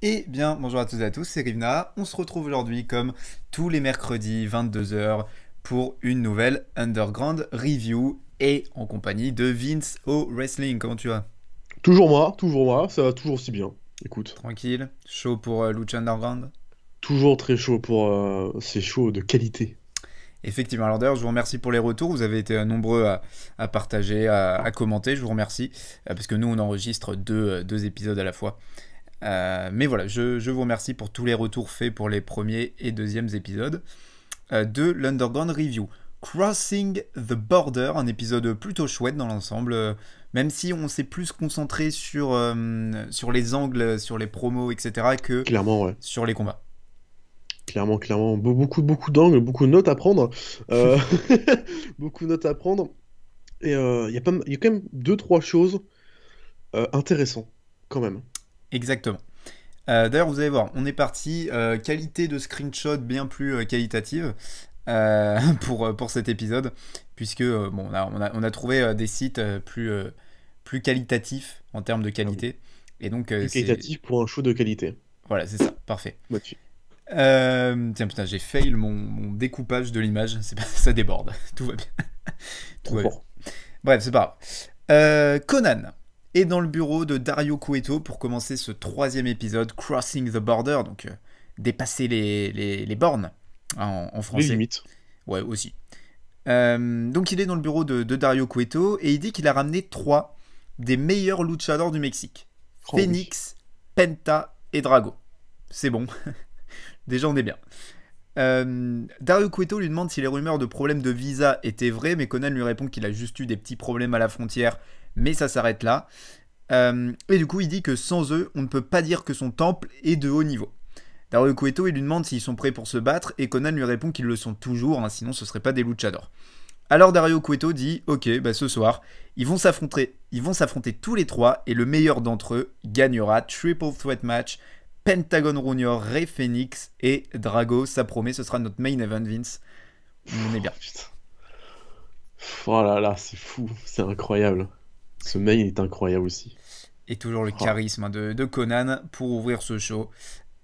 Eh bien, bonjour à toutes et à tous, c'est Rivna. On se retrouve aujourd'hui, comme tous les mercredis, 22h, pour une nouvelle Underground Review et en compagnie de Vince au Wrestling. Comment tu vas Toujours moi, toujours moi, ça va toujours si bien. Écoute. Tranquille, chaud pour euh, Underground Toujours très chaud pour euh, C'est ces de qualité. Effectivement, alors d'ailleurs, je vous remercie pour les retours. Vous avez été euh, nombreux à, partager, à, commenter. Je vous remercie, euh, parce que nous, on enregistre deux épisodes à la fois. Euh, mais voilà, je, vous remercie pour tous les retours faits pour les premiers et deuxièmes épisodes euh, de l'Underground Review. Crossing the Border, un épisode plutôt chouette dans l'ensemble, euh, même si on s'est plus concentré sur, sur les angles, sur les promos, etc., que Clairement, sur les combats clairement, clairement. beaucoup, beaucoup d'angles, beaucoup de notes à prendre. beaucoup de notes à prendre. Et il y, a quand même deux, trois choses intéressantes, quand même. Exactement. Euh, d'ailleurs, vous allez voir, on est parti euh, qualité de screenshot bien plus euh, qualitative pour, pour cet épisode, puisque bon, on, a, on, a, trouvé des sites plus, plus qualitatifs en termes de qualité. Ah Et donc, qualitatif pour un show de qualité. Voilà, c'est ça, parfait. Moi, bah, tiens, putain, j'ai fail mon, mon, découpage de l'image, ça déborde, tout va bien. tout va bien. Bref, c'est pas grave. Conan, et dans le bureau de Dario Cueto pour commencer ce troisième épisode, Crossing the Border, donc euh, dépasser les, les, bornes hein, en, français. Les limites. Ouais, aussi. Euh, donc il est dans le bureau de, Dario Cueto et il dit qu'il a ramené trois des meilleurs luchadors du Mexique. Oh, Phoenix, Penta et Drago. C'est bon. Déjà on est bien. Euh, Dario Cueto lui demande si les rumeurs de problèmes de visa étaient vraies, mais Conan lui répond qu'il a juste eu des petits problèmes à la frontière mais ça s'arrête là. Euh, et du coup, il dit que sans eux, on ne peut pas dire que son temple est de haut niveau. Dario Cueto, il lui demande s'ils sont prêts pour se battre, et Conan lui répond qu'ils le sont toujours, hein, sinon ce serait pas des luchadors. Alors Dario Cueto dit Ok, bah ce soir, ils vont s'affronter, ils vont s'affronter tous les trois, et le meilleur d'entre eux gagnera Triple Threat Match, Pentagon Junior, Ray Phoenix et Drago. Ça promet, ce sera notre main event, Vince. On est bien. oh, oh là là, c'est fou, c'est incroyable. Ce mail est incroyable aussi. Et toujours le ah. charisme hein, de, Conan pour ouvrir ce show.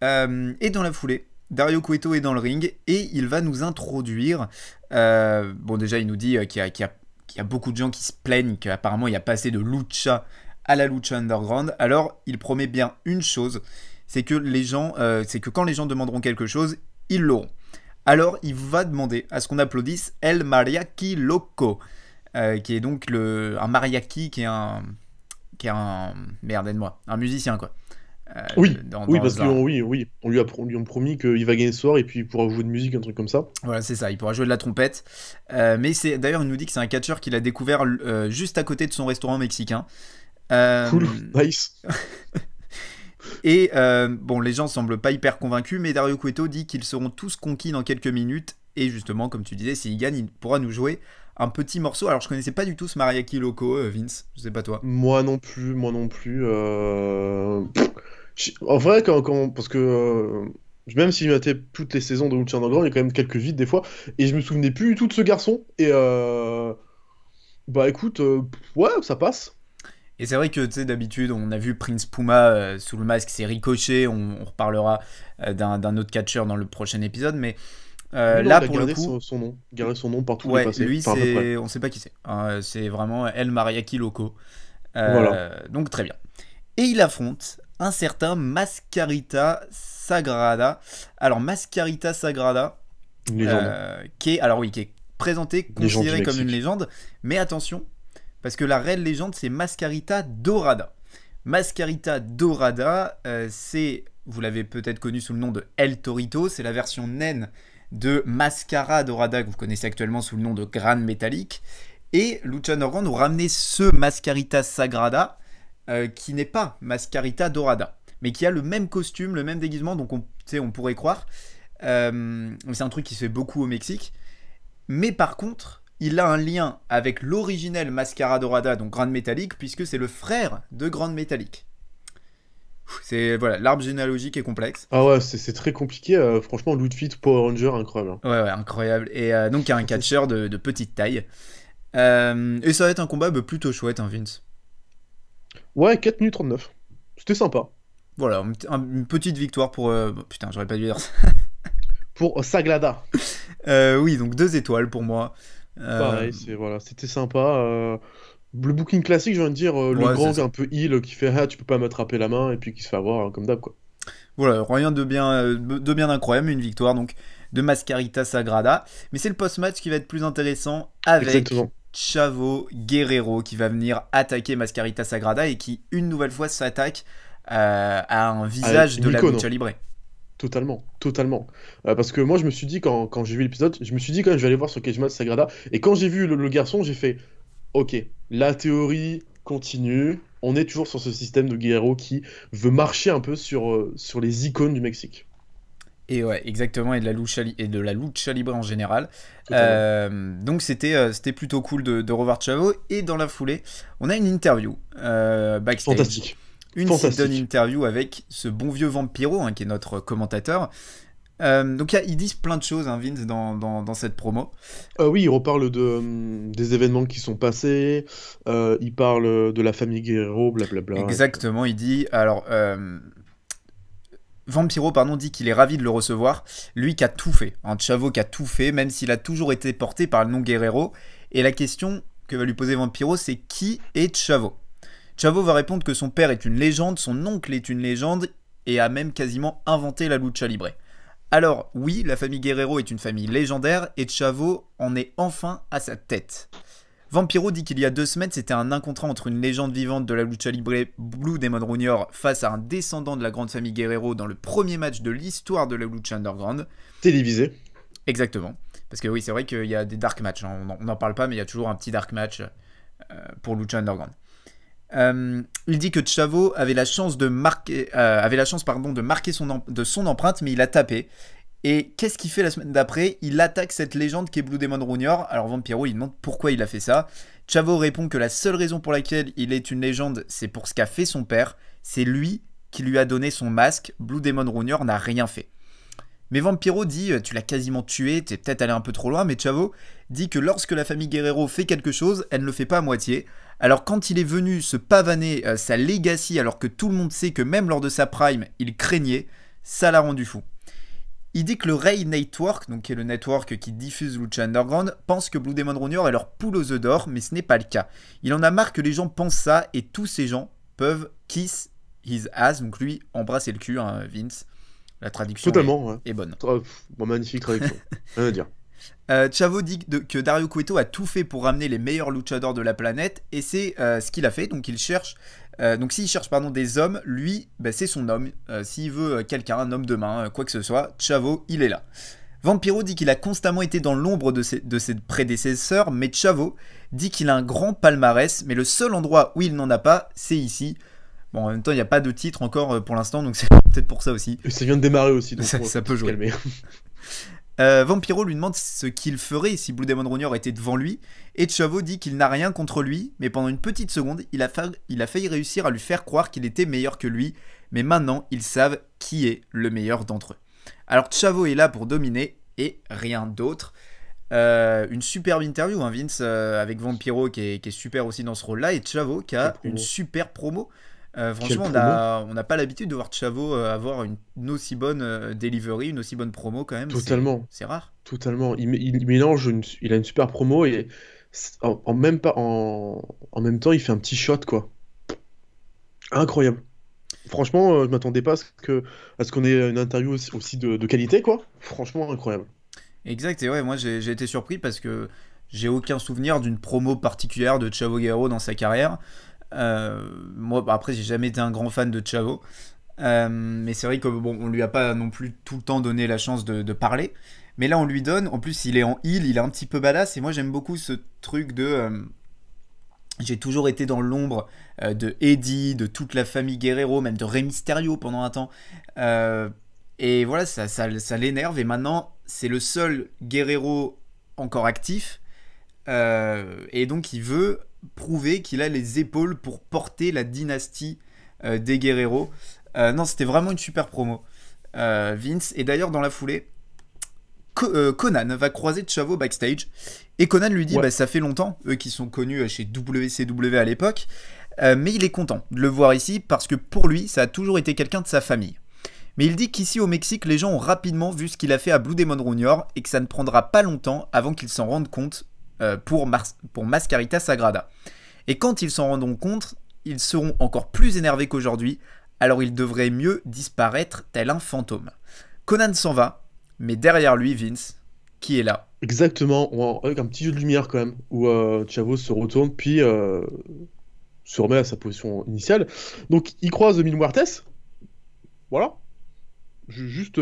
Euh, et dans la foulée, Dario Cueto est dans le ring et il va nous introduire. Euh, bon, déjà, il nous dit euh, qu'il y, a beaucoup de gens qui se plaignent qu'apparemment il y a passé de lucha à la lucha underground. Alors, il promet bien une chose c'est que, les gens, c'est que quand les gens demanderont quelque chose, ils l'auront. Alors, il va demander à ce qu'on applaudisse El Mariachi Loco. Euh, qui est donc le, un mariachi, qui est un. Qui est un. Merde, aide-moi. Un musicien, quoi. Euh, oui. oui, parce qu'on oui, oui. on lui a, promis qu'il va gagner ce soir et puis il pourra jouer de musique, un truc comme ça. Voilà, c'est ça, il pourra jouer de la trompette. Euh, mais c'est d'ailleurs, il nous dit que c'est un catcheur qu'il a découvert juste à côté de son restaurant mexicain. Cool, nice. et bon, les gens semblent pas hyper convaincus, mais Dario Cueto dit qu'ils seront tous conquis dans quelques minutes. Et justement, comme tu disais, s'il gagne, il pourra nous jouer un petit morceau. Alors je connaissais pas du tout ce Mariaki loco, euh, Vince. Je sais pas toi. Moi non plus, moi non plus. Euh, en vrai, quand, parce que euh, même si j'ai maté toutes les saisons de Lucha Grand il y a quand même quelques vides des fois, et je me souvenais plus du tout de ce garçon. Et bah écoute, ouais, ça passe. Et c'est vrai que, tu sais, d'habitude, on a vu Prince Puma sous le masque, c'est ricoché. on, reparlera d'un autre catcher dans le prochain épisode, mais euh, là, pour le coup, son, nom, garder son nom partout. Ouais, passé, lui, on sait pas qui c'est. Hein, c'est vraiment El Mariachi Loco. Euh, voilà. Donc très bien. Et il affronte un certain Mascarita Sagrada. Alors Mascarita Sagrada, euh, qui est alors oui, qui est présenté considéré comme une légende, mais attention, parce que la reine légende c'est Mascarita Dorada. Mascarita Dorada, euh, c'est vous l'avez peut-être connu sous le nom de El Torito, c'est la version naine de Mascara Dorada, que vous connaissez actuellement sous le nom de Grande Métallique Et Lucha Organ nous ramenait ce Mascarita Sagrada, euh, qui n'est pas Mascarita Dorada, mais qui a le même costume, le même déguisement, donc on, on pourrait croire. Euh, c'est un truc qui se fait beaucoup au Mexique. Mais par contre, il a un lien avec l'originel Mascara Dorada, donc Grande Métallique puisque c'est le frère de Grande Métallique c'est voilà, l'arbre généalogique est complexe. Ah ouais, c'est très compliqué. Euh, franchement, l'outfit Power Ranger incroyable. Hein. Ouais, ouais incroyable. Et euh, donc il y a un catcheur de, petite taille. Euh, et ça va être un combat bah, plutôt chouette, hein, Vince. Ouais, 4 minutes 39. C'était sympa. Voilà, une petite victoire pour. Putain, j'aurais pas dû dire ça. pour Saglada. oui, donc deux étoiles pour moi. Pareil, voilà, c'était sympa le booking classique, je viens de dire, euh, le grand grand un peu heal qui fait ah, tu peux pas m'attraper la main et puis qui se fait avoir hein, comme d'hab quoi. Voilà, rien de bien, euh, de bien incroyable, une victoire donc de Mascarita Sagrada. Mais c'est le post-match qui va être plus intéressant avec Chavo Guerrero qui va venir attaquer Mascarita Sagrada et qui une nouvelle fois s'attaque euh, à un visage de la libre. Totalement, totalement. parce que moi je me suis dit quand, j'ai vu l'épisode, je me suis dit quand même je vais aller voir sur Cage Sagrada. Et quand j'ai vu le garçon, j'ai fait ok, la théorie continue. On est toujours sur ce système de Guerrero qui veut marcher un peu sur, euh, sur les icônes du Mexique. Et ouais, exactement, et de la lucha, et de la lucha libre en général. Euh, donc c'était euh, c'était plutôt cool de, revoir Chavo. Et dans la foulée, on a une interview backstage. Fantastique. Une Fantastique. interview avec ce bon vieux Vampiro, hein, qui est notre commentateur, euh, donc ils disent plein de choses, hein, Vince, dans, cette promo. Euh, oui, il reparle de, euh, des événements qui sont passés, Il parle de la famille Guerrero, blablabla. Exactement, il dit... Alors, Vampiro, pardon, dit qu'il est ravi de le recevoir. Lui qui a tout fait, hein, Chavo qui a tout fait, même s'il a toujours été porté par le nom Guerrero. Et la question que va lui poser Vampiro, c'est qui est Chavo Chavo va répondre que son père est une légende, son oncle est une légende, et a même quasiment inventé la lucha libre. Alors oui, la famille Guerrero est une famille légendaire et Chavo en est enfin à sa tête. Vampiro dit qu'il y a deux semaines, c'était un incontrant entre une légende vivante de la lucha libre Blue Demon Runior face à un descendant de la grande famille Guerrero dans le premier match de l'histoire de la lucha underground. Télévisé. Exactement. Parce que oui, c'est vrai qu'il y a des dark matchs. Hein. On n'en parle pas, mais il y a toujours un petit dark match euh, pour lucha underground. Euh, il dit que Chavo avait la chance de marquer, euh, avait la chance pardon, de marquer son, empreinte, mais il a tapé. Et qu'est-ce qu'il fait la semaine d'après Il attaque cette légende qui est Blue Demon Runior. Alors Vampiro, il demande pourquoi il a fait ça. Chavo répond que la seule raison pour laquelle il est une légende, c'est pour ce qu'a fait son père. C'est lui qui lui a donné son masque. Blue Demon Runior n'a rien fait. Mais Vampiro dit euh, Tu l'as quasiment tué, t'es peut-être allé un peu trop loin, mais Chavo dit que lorsque la famille Guerrero fait quelque chose, elle ne le fait pas à moitié. Alors quand il est venu se pavaner euh, sa legacy alors que tout le monde sait que même lors de sa prime, il craignait, ça l'a rendu fou. Il dit que le Ray Network, donc qui est le network qui diffuse Lucha Underground, pense que Blue Demon Runior est leur poule aux œufs d'or, mais ce n'est pas le cas. Il en a marre que les gens pensent ça et tous ces gens peuvent kiss his ass, donc lui embrasser le cul, hein, Vince. La traduction est, bonne. Bon, magnifique traduction, Rien à dire. Euh, Chavo dit que Dario Cueto a tout fait pour ramener les meilleurs luchadors de la planète et c'est euh, ce qu'il a fait. Donc il cherche, euh, donc s'il cherche pardon des hommes, lui, bah, c'est son homme. s'il veut quelqu'un, un homme de main, quoi que ce soit, Chavo, il est là. Vampiro dit qu'il a constamment été dans l'ombre de ses, prédécesseurs, mais Chavo dit qu'il a un grand palmarès, mais le seul endroit où il n'en a pas, c'est ici. Bon, en même temps, il n'y a pas de titre encore pour l'instant, donc c'est peut-être pour ça aussi. ça vient de démarrer aussi, donc ça, peut jouer. Euh, Vampiro lui demande ce qu'il ferait si Blue Demon Runner était devant lui, et Chavo dit qu'il n'a rien contre lui, mais pendant une petite seconde, il a, failli réussir à lui faire croire qu'il était meilleur que lui, mais maintenant ils savent qui est le meilleur d'entre eux. Alors Chavo est là pour dominer et rien d'autre. Euh, une superbe interview, hein, Vince, euh, avec Vampiro qui qui est, super aussi dans ce rôle-là, et Chavo qui a une super promo. Euh, franchement, on n'a pas l'habitude de voir Chavo euh, avoir une, aussi bonne euh, delivery, une aussi bonne promo quand même. Totalement. C'est rare. Totalement. Il, mélange, il a une super promo et en, même pas, en, même temps, il fait un petit shot quoi. Incroyable. Franchement, je m'attendais pas à ce que à qu'on ait une interview aussi, de, qualité quoi. Franchement, incroyable. Exact. Et ouais, moi j'ai été surpris parce que j'ai aucun souvenir d'une promo particulière de Chavo Guerrero dans sa carrière. Euh, moi, après, j'ai jamais été un grand fan de Chavo. Euh, mais c'est vrai que bon, on lui a pas non plus tout le temps donné la chance de, parler. Mais là, on lui donne. En plus, il est en heal, il est un petit peu badass. Et moi, j'aime beaucoup ce truc de. Euh, j'ai toujours été dans l'ombre de Eddie, de toute la famille Guerrero, même de Rey Mysterio pendant un temps. et voilà, ça, ça, ça l'énerve. Et maintenant, c'est le seul Guerrero encore actif. et donc, il veut prouver qu'il a les épaules pour porter la dynastie euh, des Guerrero. Euh, non, c'était vraiment une super promo, euh, Vince. Et d'ailleurs, dans la foulée, Conan va croiser Chavo backstage. Et Conan lui dit bah, Ça fait longtemps, eux qui sont connus chez WCW à l'époque. mais il est content de le voir ici parce que pour lui, ça a toujours été quelqu'un de sa famille. Mais il dit qu'ici au Mexique, les gens ont rapidement vu ce qu'il a fait à Blue Demon Jr. et que ça ne prendra pas longtemps avant qu'ils s'en rendent compte euh, pour, pour Mascarita Sagrada. Et quand ils s'en rendront compte, ils seront encore plus énervés qu'aujourd'hui, alors ils devraient mieux disparaître tel un fantôme. Conan s'en va, mais derrière lui, Vince, qui est là. Exactement, avec un petit jeu de lumière quand même, où Chavo euh, se retourne, puis euh, se remet à sa position initiale. Donc il croise Emile Muertes, voilà, juste,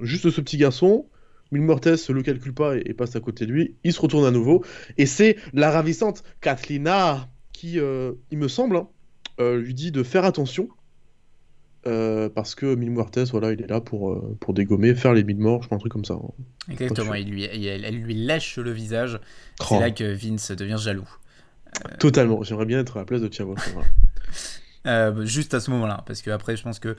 juste ce petit garçon, Milmortes le calcule pas et, passe à côté de lui. Il se retourne à nouveau. Et c'est la ravissante Katlina qui, euh, il me semble, hein, euh, lui dit de faire attention. Euh, parce que Milmortes, voilà, il est là pour, pour dégommer, faire les mille morts, je crois, un truc comme ça. Hein. Exactement, elle lui lèche le visage. C'est là que Vince devient jaloux. Totalement, j'aimerais bien être à la place de Tiago. juste à ce moment-là, parce que je pense que.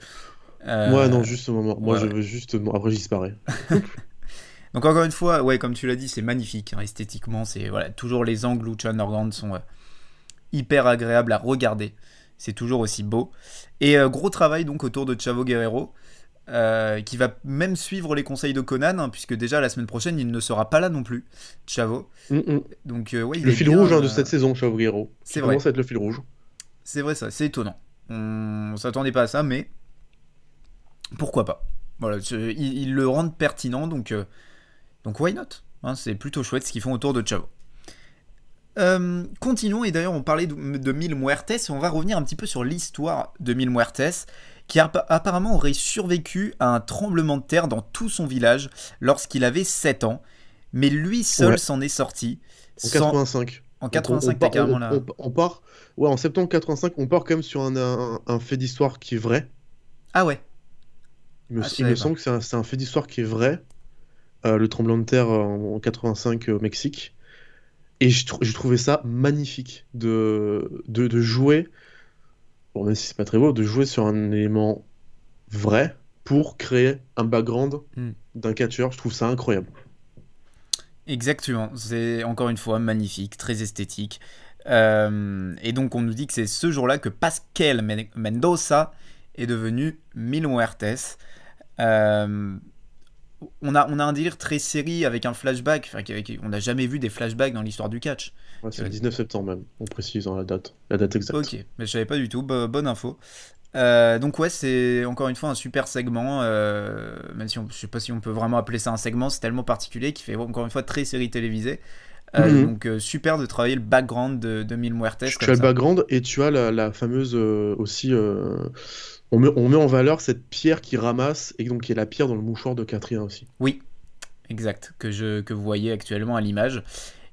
Moi, non, juste au moment. Moi, je veux juste. Après, je disparais. Donc encore une fois, ouais, comme tu l'as dit, c'est magnifique hein, esthétiquement. C'est voilà, toujours les angles où John Organ sont euh, hyper agréables à regarder. C'est toujours aussi beau. Et euh, gros travail donc autour de Chavo Guerrero. Euh, qui va même suivre les conseils de Conan, hein, puisque déjà la semaine prochaine, il ne sera pas là non plus, Chavo. Mm, mm. Donc, ouais, le fil rouge hein, de cette saison, Chavo Guerrero. C'est vrai. Ça être le fil rouge. C'est vrai, ça, c'est étonnant. On, ne s'attendait pas à ça, mais pourquoi pas. Voilà, il, le rendent pertinent, donc donc why not hein, C'est plutôt chouette ce qu'ils font autour de Chavo. Euh, continuons, et d'ailleurs on parlait de, de Mil Muertes, et on va revenir un petit peu sur l'histoire de Mil Muertes, qui apparemment aurait survécu à un tremblement de terre dans tout son village lorsqu'il avait 7 ans, mais lui seul s'en est sorti. En 85. En 85, on, carrément là. ouais, en septembre 85, on part quand même sur un, fait d'histoire qui est vrai. Ah ouais. Il me, ah, semble que c'est un fait d'histoire qui est vrai. Euh, le tremblement de terre euh, en 85 euh, au Mexique. Et je, trouvé trouvais ça magnifique de, de, jouer, même si c'est pas très beau, de jouer sur un élément vrai pour créer un background hmm. d'un catcheur. Je trouve ça incroyable. Exactement. C'est encore une fois magnifique, très esthétique. et donc, on nous dit que c'est ce jour-là que Pascal Mendoza est devenu mil Hertes Euh, on a, on a un délire très série avec un flashback. on n'a jamais vu des flashbacks dans l'histoire du catch. c'est le 19 euh, septembre même, on précise la date, la date exacte. Ok, mais je savais pas du tout, bonne info. Euh, donc ouais, c'est encore une fois un super segment, euh, même si on, je sais pas si on peut vraiment appeler ça un segment, c'est tellement particulier qui fait encore une fois très série télévisée. Mhm. Donc super de travailler le background de, de Muertes. Tu as le background et tu as la fameuse aussi on met, en valeur cette pierre qui ramasse et donc qui est la pierre dans le mouchoir de Catherine aussi. Oui, exact, que, je, que vous voyez actuellement à l'image.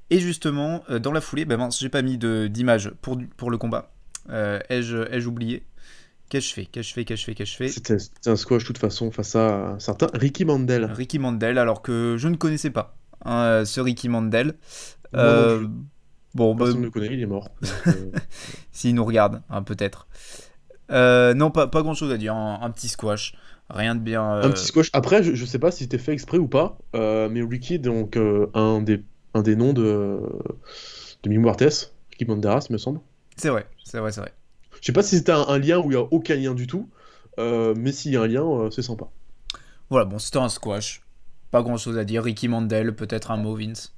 Et justement, euh, dans la foulée, ben j'ai pas mis d'image pour, pour le combat. Euh, ai-je ai oublié Qu'ai-je fait je fait fait fait C'était un squash de toute façon face à un certain Ricky Mandel. Ricky Mandel, alors que je ne connaissais pas hein, ce Ricky Mandel. Euh, bon, Personne bah... connaît, il est mort. S'il nous regarde, hein, peut-être. Euh, non, pas, pas grand chose à dire. Un, petit squash. Rien de bien. Un euh, petit squash. Après, je, sais pas si c'était fait exprès ou pas, euh, mais Ricky, donc un, des, un des noms de, de Ricky Mandaras me semble. C'est vrai, c'est vrai, c'est vrai. Je sais pas si c'était un, lien ou il y a aucun lien du tout, mais s'il y a un lien, c'est sympa. Voilà, bon, c'était un squash. Pas grand chose à dire. Ricky Mandel, peut-être un mot, Vince.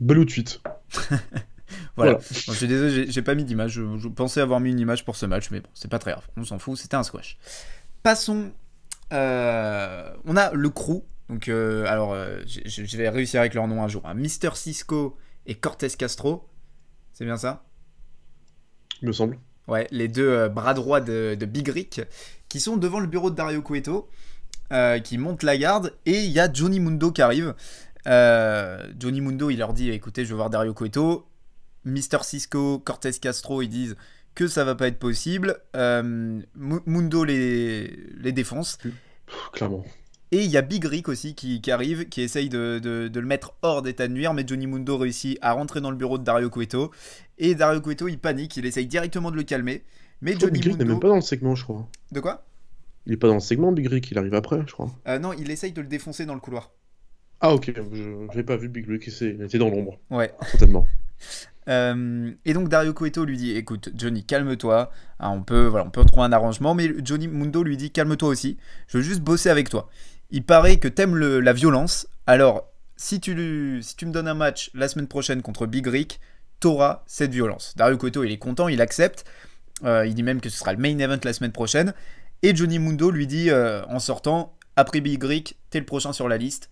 Belle ou de Voilà. je suis désolé, j'ai pas mis d'image. Je, pensais avoir mis une image pour ce match, mais bon, c'est pas très grave. On s'en fout, c'était un squash. Passons. Euh, on a le crew. Donc, euh, alors, euh, je, vais réussir avec leur nom un jour. Hein. Mister Cisco et Cortez Castro. C'est bien ça Il me semble. Ouais, les deux bras droits de, Big Rick qui sont devant le bureau de Dario Cueto. qui montent la garde et il y a Johnny Mundo qui arrive. Johnny Mundo, il leur dit écoutez, je veux voir Dario Cueto. Mister Cisco, Cortez Castro, ils disent que ça va pas être possible. Euh, Mundo les, les défonce. Clairement. Et il y a Big Rick aussi qui, qui arrive, qui essaye de, de, le mettre hors d'état de nuire, mais Johnny Mundo réussit à rentrer dans le bureau de Dario Cueto. Et Dario Cueto, il panique, il essaye directement de le calmer. Mais Johnny Big Rick Mundo... n'est même pas dans le segment, je crois. De quoi Il est pas dans le segment, Big Rick, il arrive après, je crois. Euh, non, il essaye de le défoncer dans le couloir. Ah ok, je n'ai pas vu Big Rick, il était dans l'ombre. Ouais. Certainement. Euh, et donc Dario Cueto lui dit écoute Johnny calme-toi, hein, on peut voilà, on peut trouver un arrangement mais Johnny Mundo lui dit calme-toi aussi, je veux juste bosser avec toi. Il paraît que t'aimes la violence, alors si tu si tu me donnes un match la semaine prochaine contre Big Rick, t'auras cette violence. Dario Cueto il est content, il accepte. Euh, il dit même que ce sera le main event la semaine prochaine. Et Johnny Mundo lui dit euh, en sortant après Big Rick, t'es le prochain sur la liste.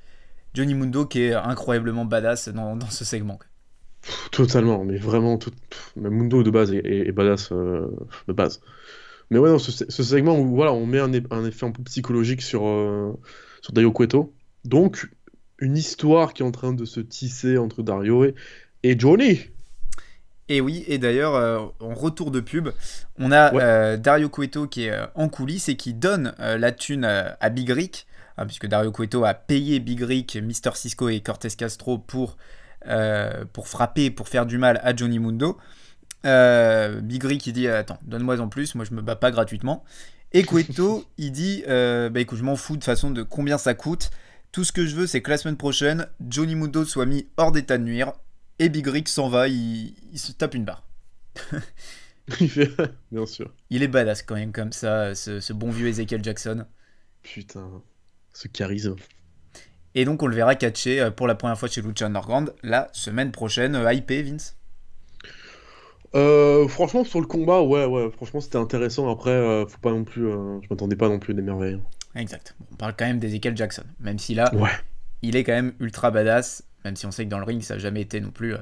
Johnny Mundo qui est incroyablement badass dans, dans ce segment. Totalement, mais vraiment, tout... Mundo de base est, badass euh, de base. Mais ouais, ce, segment où voilà, on met un, effet un peu psychologique sur, euh, sur Dario Cueto. Donc, une histoire qui est en train de se tisser entre Dario et, Johnny. Et oui, et d'ailleurs, euh, en retour de pub, on a Dario Cueto qui est en coulisses et qui donne la thune à Big Rick, hein, puisque Dario Cueto a payé Big Rick, Mister Cisco et Cortez Castro pour euh, pour frapper, pour faire du mal à Johnny Mundo. Euh, Big Bigri qui dit euh, Attends, donne-moi en plus, moi je me bats pas gratuitement. Et Cueto, il dit Bah écoute, je m'en fous de façon de combien ça coûte. Tout ce que je veux, c'est que la semaine prochaine, Johnny Mundo soit mis hors d'état de nuire. Et Big Rick s'en va, il, se tape une barre. Bien sûr. Il est badass quand même comme ça, ce, ce bon vieux Ezekiel Jackson. Putain, ce charisme. Et donc on le verra catcher euh, pour la première fois chez Lucha Underground la semaine prochaine. Euh, IP, Vince euh, franchement, sur le combat, ouais, ouais, franchement, c'était intéressant. Après, je faut pas non plus. je m'attendais pas non plus à des merveilles. Exact. on parle quand même d'Ezekiel Jackson, même si là, il est quand même ultra badass, même si on sait que dans le ring, ça n'a jamais été non plus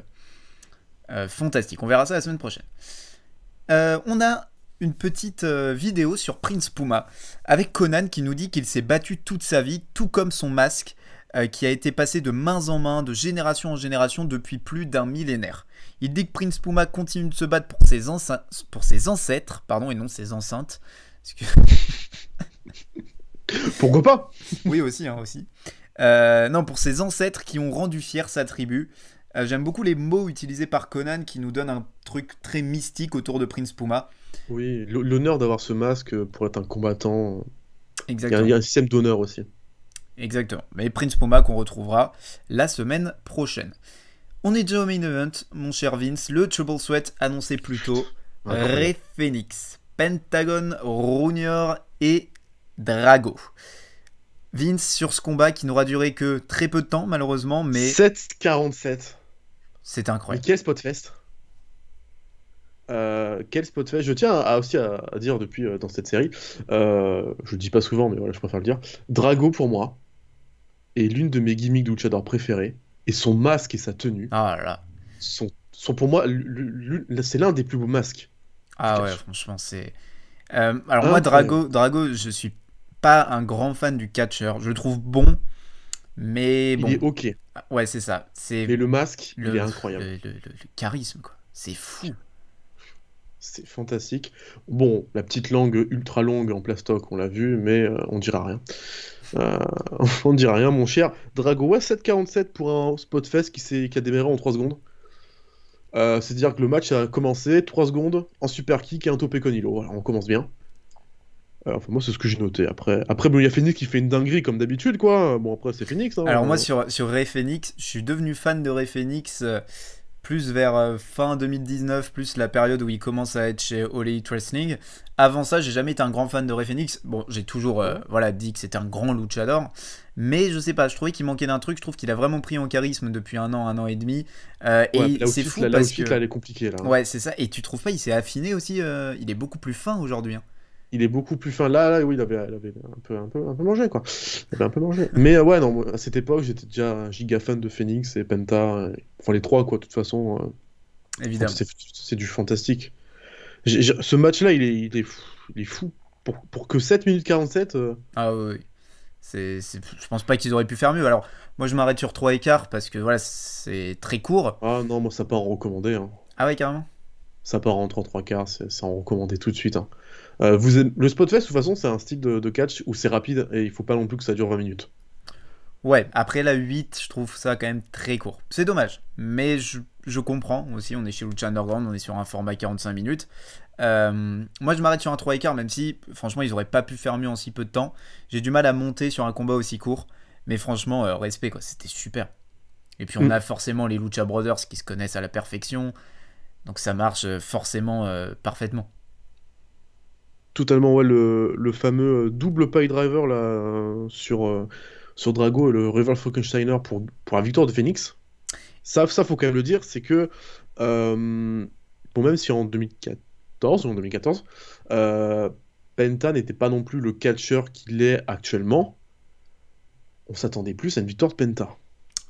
fantastique. On verra ça la semaine prochaine. on a une petite vidéo sur Prince Puma avec Conan qui nous dit qu'il s'est battu toute sa vie, tout comme son masque. Euh, qui a été passé de main en main, de génération en génération depuis plus d'un millénaire. Il dit que Prince Puma continue de se battre pour ses, ancêtres, pardon, et non ses enceintes. Pourquoi pas Oui, aussi, hein, aussi. Euh, non, pour ses ancêtres qui ont rendu fière sa tribu. Euh, j'aime beaucoup les mots utilisés par Conan qui nous donnent un truc très mystique autour de Prince Puma. Oui, l'honneur d'avoir ce masque pour être un combattant. Exactement. Il y a un système d'honneur aussi. Exactement. Mais Prince Puma qu'on retrouvera la semaine prochaine. On est déjà au main event, mon cher Vince. Le Trouble Sweat annoncé plus tôt. Ray Phoenix, Pentagon, Runior et Drago. Vince sur ce combat qui n'aura duré que très peu de temps malheureusement, mais... 7-47. C'est incroyable. quel spot fest euh, quel spot fest Je tiens à, aussi à, dire depuis euh, dans cette série, euh, je le dis pas souvent, mais voilà, je préfère le dire. Drago pour moi, et l'une de mes gimmicks de luchador préférées. Et son masque et sa tenue ah Sont, pour moi, c'est l'un des plus beaux masques. Ah ouais, franchement, c'est. Euh, alors, moi, Drago, Drago, je suis pas un grand fan du catcher. Je le trouve bon, mais bon. Il est ok. Ah, ouais, c'est ça. Mais le masque, le, il est incroyable. Le, le, le charisme, quoi. C'est fou. C'est fantastique. Bon, la petite langue ultra longue en plastoc, on l'a vu, mais euh, on dira rien. Euh, on ne dit rien, mon cher. Dragoa 7,47 pour un spot fest qui, qui a démarré en 3 secondes. Euh, c'est-à-dire que le match a commencé 3 secondes, en super kick et un topé conilo. Voilà, on commence bien. Euh, moi, c'est ce que j'ai noté. Après, après il y a Phoenix qui fait une dinguerie comme d'habitude, quoi. Bon, après, c'est Phoenix. Hein. Alors, moi, sur, sur Ray Phoenix, je suis devenu fan de Ray Phoenix plus vers euh, fin 2019, plus la période où il commence à être chez Ole Elite Avant ça, j'ai jamais été un grand fan de Ray Phoenix. Bon, j'ai toujours euh, voilà, dit que c'était un grand luchador. Mais je sais pas, je trouvais qu'il manquait d'un truc. Je trouve qu'il a vraiment pris en charisme depuis un an, un an et demi. Euh, et c'est fou parce là, que... elle est compliquée. Ouais, c'est ça. Et tu trouves pas, il s'est affiné aussi. Il est beaucoup plus fin aujourd'hui. Hein il est beaucoup plus fin. Là, oui, il avait, un, peu, mangé, Mais euh, ouais, non, à cette époque, j'étais déjà un giga fan de Phoenix et Penta. Euh, enfin, les trois, quoi, de toute façon. Euh. Évidemment. C'est du fantastique. Ce match-là, il est, il est fou. Pour, que 7 minutes 47. Ah oui. je pense pas qu'ils auraient pu faire mieux. Alors, moi, je m'arrête sur 3 écarts parce que voilà, c'est très court. Ah non, moi, ça part en recommandé. Hein. Ah ouais, carrément. Ça part en 3 3 quarts, c'est en recommandé tout de suite. Hein. Euh, le spot de toute façon, c'est un style de, catch où c'est rapide et il faut pas non plus que ça dure 20 minutes. Ouais, après la 8, je trouve ça quand même très court. C'est dommage, mais je, comprends aussi. On est chez Lucha Underground, on est sur un format 45 minutes. Euh, moi, je m'arrête sur un 3 écart, même si, franchement, ils auraient pas pu faire mieux en si peu de temps. J'ai du mal à monter sur un combat aussi court, mais franchement, euh, respect, quoi. C'était super. Et puis, on mm. a forcément les Lucha Brothers qui se connaissent à la perfection, donc ça marche forcément parfaitement totalement ouais, le, fameux euh, double pile driver là, euh, sur, euh, sur Drago et le River Falkensteiner pour, pour la victoire de Phoenix. Ça, ça faut quand même le dire, c'est que bon, même si en 2014 ou en 2014, Penta n'était pas non plus le catcheur qu'il est actuellement, on s'attendait plus à une victoire de Penta.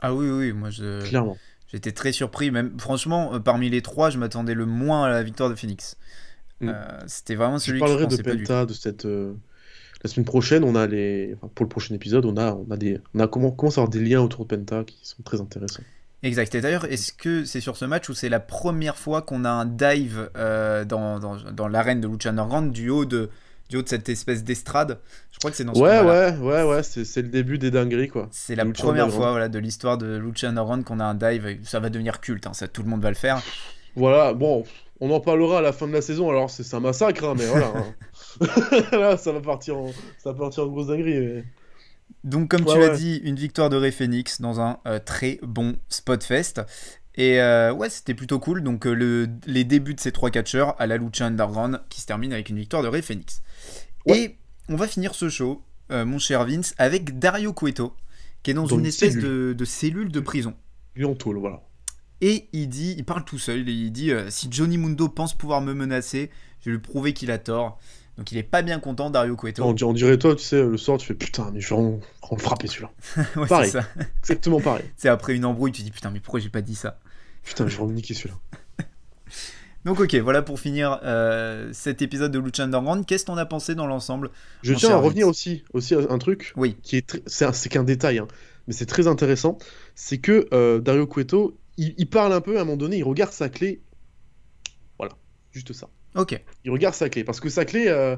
Ah oui, oui, moi je. Clairement. J'étais très surpris, même franchement, parmi les trois, je m'attendais le moins à la victoire de Phoenix. Mm. Euh, c'était vraiment celui je parlerai de Penta, de cette. Euh, la semaine prochaine, on a les. pour le prochain épisode, on a, on a des. On a comment commence à avoir des liens autour de Penta qui sont très intéressants. Exact. Et d'ailleurs, est-ce que c'est sur ce match Ou c'est la première fois qu'on a un dive euh, dans, dans, l'arène de Lucha Underground du haut de, du haut de cette espèce d'estrade Je crois que c'est dans ce Ouais, ouais, ouais, ouais, c'est le début des dingueries, quoi. C'est la première fois voilà, de l'histoire de Lucha Underground qu'on a un dive. Ça va devenir culte, hein, ça, tout le monde va le faire. Voilà, bon, on en parlera à la fin de la saison, alors c'est un massacre, hein, mais voilà. Hein. Là, ça va partir en, ça partir en grosse dinguerie. Donc, comme tu l'as dit, une victoire de Ray Phoenix dans un euh, très bon spot fest. Et euh, ouais, c'était plutôt cool. Donc, euh, les débuts de ces trois catcheurs à la Lucha Underground qui se termine avec une victoire de Ray Phoenix. Et on va finir ce show, mon cher Vince, avec Dario Cueto qui est dans, une, espèce de, cellule de prison. Lui en voilà. Et il dit, il parle tout seul, il dit euh, si Johnny Mundo pense pouvoir me menacer, je vais lui prouver qu'il a tort. Donc il est pas bien content Dario Cueto. On, dirait toi, tu sais, le soir tu fais putain, mais je vais en, le frapper celui-là. pareil. Exactement pareil. C'est après une embrouille, tu dis putain, mais pourquoi j'ai pas dit ça Putain, je vais en niquer celui-là. Donc ok, voilà pour finir euh, cet épisode de Lucha Underground. Qu'est-ce qu'on a pensé dans l'ensemble Je tiens à revenir aussi, aussi à un truc oui. qui est c'est qu'un détail, hein, mais c'est très intéressant, c'est que euh, Dario Cueto, il, parle un peu à un moment donné, il regarde sa clé. Voilà, juste ça. Ok. Il regarde sa clé, parce que sa clé, euh,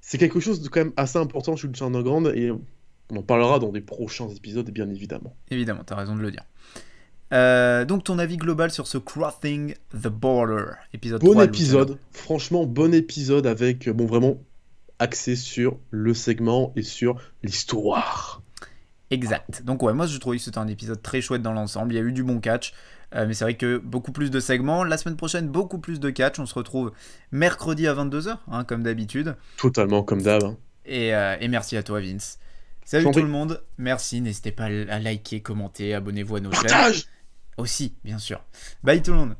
c'est quelque chose de quand même assez important chez en grande et on en parlera dans des prochains épisodes, bien évidemment. Évidemment, t'as raison de le dire. Euh, donc ton avis global sur ce Crossing the Border, épisode Bon épisode, franchement bon épisode avec, euh, bon vraiment, axé sur le segment et sur l'histoire. Exact. Donc ouais, moi je trouvais que c'était un épisode très chouette dans l'ensemble. Il y a eu du bon catch, euh, mais c'est vrai que beaucoup plus de segments. La semaine prochaine, beaucoup plus de catch. On se retrouve mercredi à 22h, hein, comme d'habitude. Totalement comme d'hab. Hein. Euh, et, merci à toi Vince. Salut tout le monde. Merci. N'hésitez pas à liker, commenter, abonnez-vous à nos chaînes. Aussi, bien sûr. Bye tout le monde.